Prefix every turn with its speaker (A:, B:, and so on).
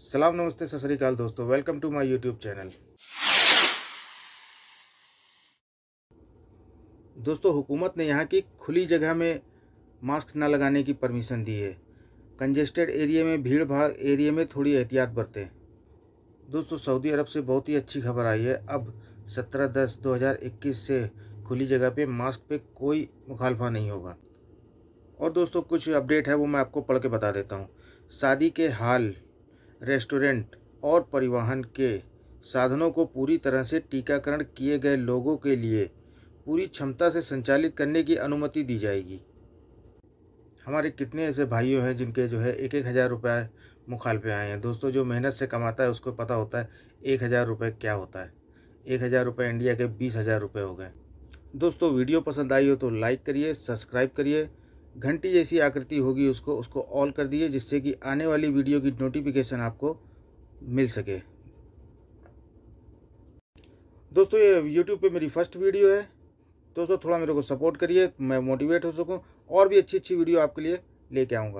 A: सलाम नमस्ते सत श्रीकाल दोस्तों welcome to my YouTube channel दोस्तों हुकूमत ने यहाँ की खुली जगह में मास्क न लगाने की परमिशन दी है कंजेस्टेड एरिया में भीड़ भाड़ एरिया में थोड़ी एहतियात बरतें दोस्तों सऊदी अरब से बहुत ही अच्छी खबर आई है अब सत्रह दस दो हज़ार इक्कीस से खुली जगह पे मास्क पे कोई मुखालफा नहीं होगा और दोस्तों कुछ अपडेट है वो मैं आपको पढ़ के बता देता हूँ शादी के हाल रेस्टोरेंट और परिवहन के साधनों को पूरी तरह से टीकाकरण किए गए लोगों के लिए पूरी क्षमता से संचालित करने की अनुमति दी जाएगी हमारे कितने ऐसे भाइयों हैं जिनके जो है एक एक हज़ार रुपये मुखाल पे आए हैं दोस्तों जो मेहनत से कमाता है उसको पता होता है एक हज़ार रुपये क्या होता है एक हज़ार रुपये इंडिया के बीस हज़ार रुपये हो गए दोस्तों वीडियो पसंद आई हो तो लाइक करिए सब्सक्राइब करिए घंटी जैसी आकृति होगी उसको उसको ऑल कर दीजिए जिससे कि आने वाली वीडियो की नोटिफिकेशन आपको मिल सके दोस्तों ये यूट्यूब पे मेरी फर्स्ट वीडियो है दोस्तों थोड़ा मेरे को सपोर्ट करिए मैं मोटिवेट हो सकूँ और भी अच्छी अच्छी वीडियो आपके लिए लेके आऊँगा